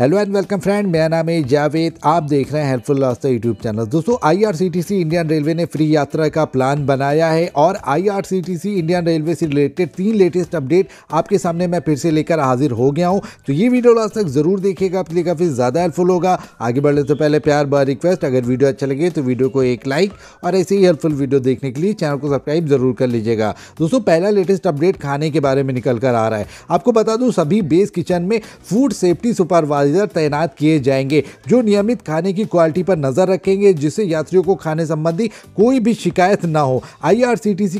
hello and welcome friend मेरा नाम है जावेद आप देख रहे हैं हेल्पफुल रास्ता यूट्यूब चैनल दोस्तों आईआरसीटीसी इंडियन रेलवे ने फ्री यात्रा का प्लान बनाया है और आईआरसीटीसी इंडियन रेलवे से रिलेटेड तीन लेटेस्ट अपडेट आपके सामने मैं फिर से लेकर हाजिर हो गया हूं तो ये वीडियो लास्ट तक ज़रूर देखिएगा आपके लिए काफ़ी ज़्यादा हेल्पफुल होगा आगे बढ़ने से तो पहले प्यार बार रिक्वेस्ट अगर वीडियो अच्छा लगे तो वीडियो को एक लाइक और ऐसे ही हेल्पफुल वीडियो देखने के लिए चैनल को सब्सक्राइब ज़रूर कर लीजिएगा दोस्तों पहला लेटेस्ट अपडेट खाने के बारे में निकल कर आ रहा है आपको बता दूँ सभी बेस किचन में फूड सेफ्टी सुपरवाइज पदाधिकारी तैनात किए जाएंगे जो नियमित खाने की क्वालिटी पर नजर रखेंगे जिससे यात्रियों को खाने संबंधी कोई भी शिकायत ना हो आई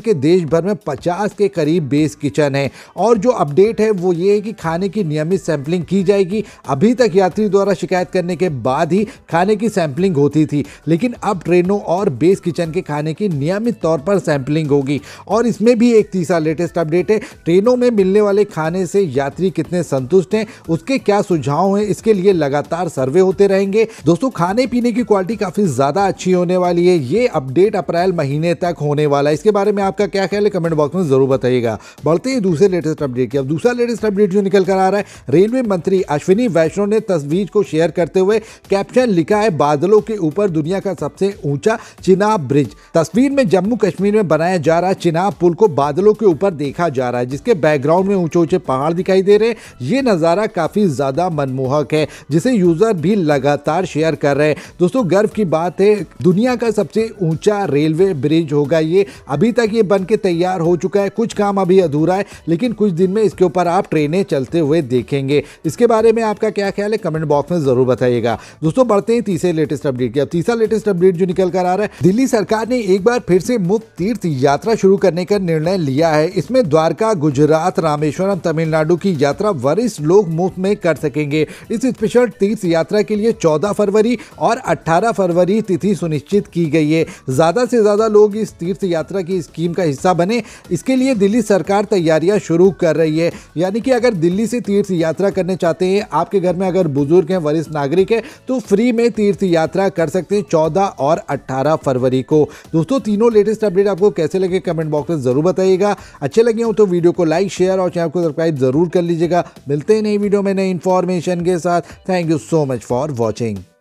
के देश भर में पचास के करीब बेस किचन है और जो अपडेट है वो ये है कि खाने की नियमित सैंपलिंग की जाएगी अभी तक यात्री द्वारा शिकायत करने के बाद ही खाने की सैंपलिंग होती थी लेकिन अब ट्रेनों और बेस किचन के खाने की नियमित तौर पर सैंपलिंग होगी और इसमें भी एक तीसरा लेटेस्ट अपडेट है ट्रेनों में मिलने वाले खाने से यात्री कितने संतुष्ट हैं उसके क्या सुझाव हैं इसके लिए लगातार सर्वे होते रहेंगे दोस्तों खाने पीने की क्वालिटी काफी ज्यादा अच्छी होने वाली है ये अपडेट अप्रैल महीने तक होने वाला है इसके बारे में आपका क्या ख्याल है कमेंट बॉक्स में जरूर बताइएगा बढ़ते हैं दूसरे लेटेस्ट अपडेट की अब दूसरा लेटेस्ट अपडेट जो निकल कर आ रहा है रेलवे मंत्री अश्विनी वैष्णव ने तस्वीर को शेयर करते हुए कैप्शन लिखा है बादलों के ऊपर दुनिया का सबसे ऊंचा चिनाब ब्रिज तस्वीर में जम्मू कश्मीर में बनाया जा रहा चिनाब पुल को बादलों के ऊपर देखा जा रहा है जिसके बैकग्राउंड में ऊंचे ऊंचे पहाड़ दिखाई दे रहे हैं ये नज़ारा काफी ज्यादा मनमोहक स्टॉक है जिसे यूजर भी लगातार शेयर कर रहे हैं दोस्तों गर्व की बात है दुनिया का सबसे ऊंचा रेलवे ब्रिज होगा ये अभी तक ये बन के तैयार हो चुका है कुछ काम अभी अधूरा है लेकिन कुछ दिन में इसके ऊपर आप ट्रेनें चलते हुए देखेंगे इसके बारे में आपका क्या ख्याल है कमेंट बॉक्स में जरूर बताइएगा दोस्तों बढ़ते हैं तीसरे लेटेस्ट अपडेट की अब तीसरा लेटेस्ट अपडेट जो निकल कर आ रहा है दिल्ली सरकार ने एक बार फिर से मुफ्त तीर्थ यात्रा शुरू करने का निर्णय लिया है इसमें द्वारका गुजरात रामेश्वरम तमिलनाडु की यात्रा वरिष्ठ लोग मुफ्त में कर सकेंगे इस स्पेशल तीर्थ यात्रा के लिए 14 फरवरी और 18 फरवरी तिथि सुनिश्चित की गई है ज़्यादा से ज़्यादा लोग इस तीर्थ यात्रा की स्कीम का हिस्सा बने इसके लिए दिल्ली सरकार तैयारियां शुरू कर रही है यानी कि अगर दिल्ली से तीर्थ यात्रा करने चाहते हैं आपके घर में अगर बुजुर्ग हैं वरिष्ठ नागरिक हैं तो फ्री में तीर्थ यात्रा कर सकते हैं चौदह और अट्ठारह फरवरी को दोस्तों तीनों लेटेस्ट अपडेट आपको कैसे लगे कमेंट बॉक्स में ज़रूर बताइएगा अच्छे लगे हो तो वीडियो को लाइक शेयर और चैनल को सब्सक्राइब जरूर कर लीजिएगा मिलते हैं नई वीडियो में नई इन्फॉर्मेशन के साथ साथ thank you so much for watching